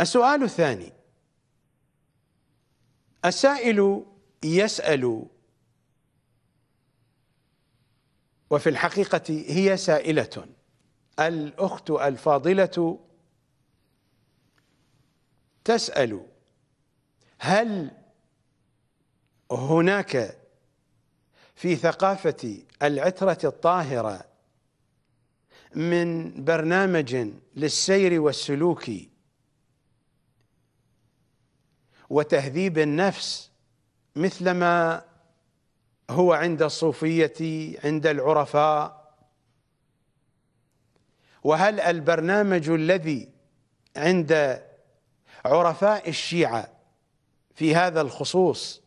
السؤال الثاني السائل يسأل وفي الحقيقة هي سائلة الأخت الفاضلة تسأل هل هناك في ثقافة العترة الطاهرة من برنامج للسير والسلوك وتهذيب النفس مثلما هو عند الصوفية عند العرفاء وهل البرنامج الذي عند عرفاء الشيعة في هذا الخصوص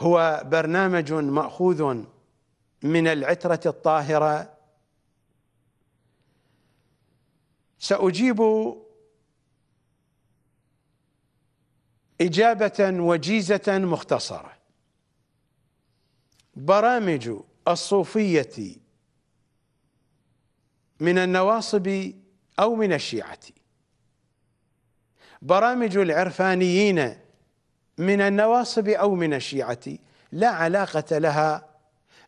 هو برنامج مأخوذ من العترة الطاهرة سأجيب إجابة وجيزة مختصرة برامج الصوفية من النواصب أو من الشيعة برامج العرفانيين من النواصب أو من الشيعة لا علاقة لها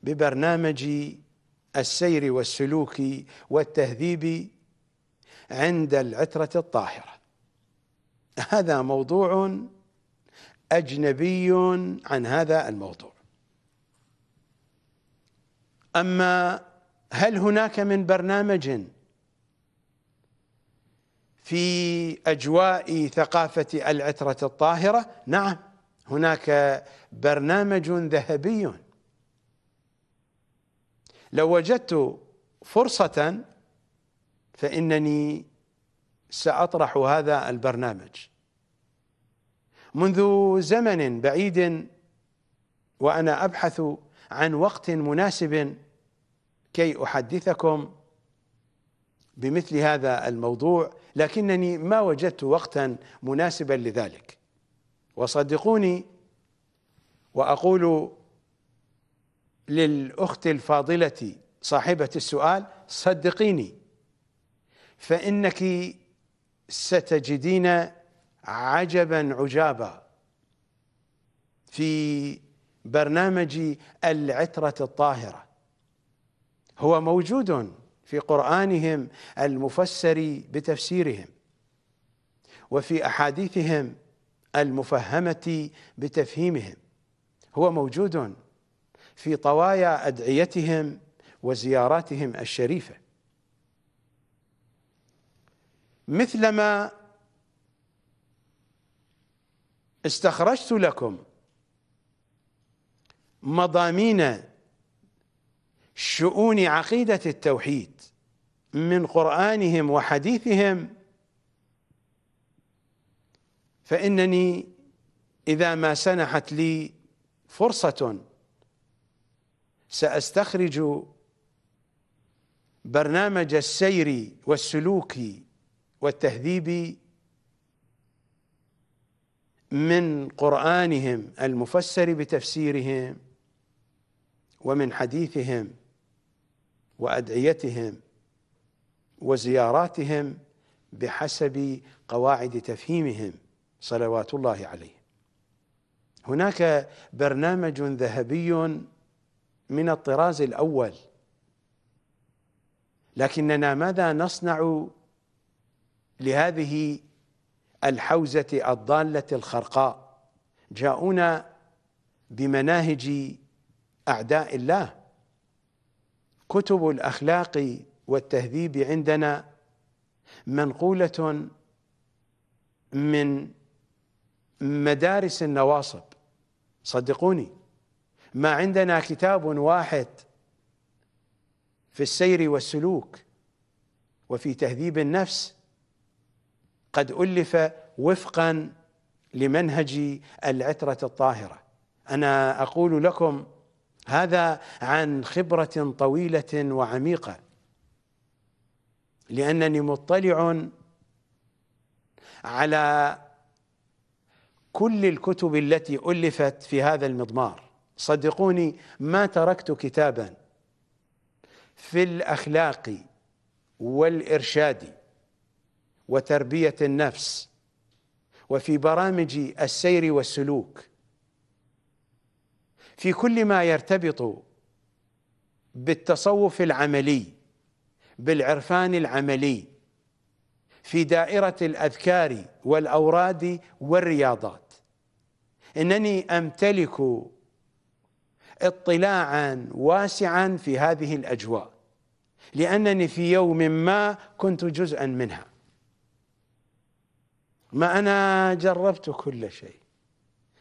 ببرنامج السير والسلوك والتهذيب عند العترة الطاهرة هذا موضوع أجنبي عن هذا الموضوع أما هل هناك من برنامج في أجواء ثقافة العترة الطاهرة نعم هناك برنامج ذهبي لو وجدت فرصة فإنني سأطرح هذا البرنامج منذ زمن بعيد وانا ابحث عن وقت مناسب كي احدثكم بمثل هذا الموضوع لكنني ما وجدت وقتا مناسبا لذلك وصدقوني واقول للاخت الفاضله صاحبه السؤال صدقيني فانك ستجدين عجبا عجابا في برنامج العترة الطاهرة هو موجود في قرآنهم المفسر بتفسيرهم وفي أحاديثهم المفهمة بتفهيمهم هو موجود في طوايا أدعيتهم وزياراتهم الشريفة مثلما استخرجت لكم مضامين شؤون عقيدة التوحيد من قرآنهم وحديثهم فإنني إذا ما سنحت لي فرصة سأستخرج برنامج السير والسلوك والتهذيب من قرانهم المفسر بتفسيرهم ومن حديثهم وادعيتهم وزياراتهم بحسب قواعد تفهيمهم صلوات الله عليه هناك برنامج ذهبي من الطراز الاول لكننا ماذا نصنع لهذه الحوزة الضالة الخرقاء جاءونا بمناهج أعداء الله كتب الأخلاق والتهذيب عندنا منقولة من مدارس النواصب صدقوني ما عندنا كتاب واحد في السير والسلوك وفي تهذيب النفس قد ألف وفقا لمنهج العترة الطاهرة أنا أقول لكم هذا عن خبرة طويلة وعميقة لأنني مطلع على كل الكتب التي ألفت في هذا المضمار صدقوني ما تركت كتابا في الأخلاق والإرشاد وتربية النفس وفي برامج السير والسلوك في كل ما يرتبط بالتصوف العملي بالعرفان العملي في دائرة الأذكار والأوراد والرياضات إنني أمتلك اطلاعا واسعا في هذه الأجواء لأنني في يوم ما كنت جزءا منها ما أنا جربت كل شيء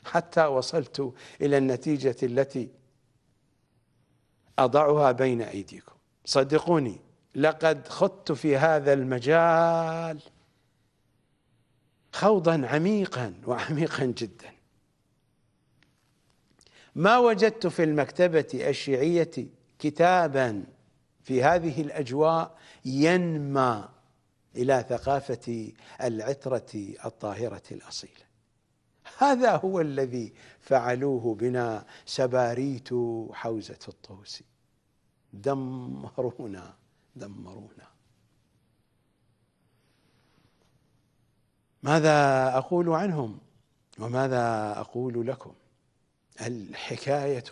حتى وصلت إلى النتيجة التي أضعها بين أيديكم صدقوني لقد خضت في هذا المجال خوضا عميقا وعميقا جدا ما وجدت في المكتبة الشيعية كتابا في هذه الأجواء ينمى إلى ثقافة العترة الطاهرة الأصيلة هذا هو الذي فعلوه بنا سباريت حوزة الطوسي دمرونا دمرونا ماذا أقول عنهم وماذا أقول لكم الحكاية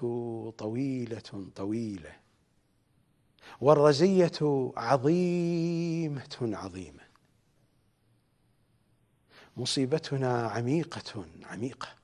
طويلة طويلة والرزية عظيمة عظيمة مصيبتنا عميقة عميقة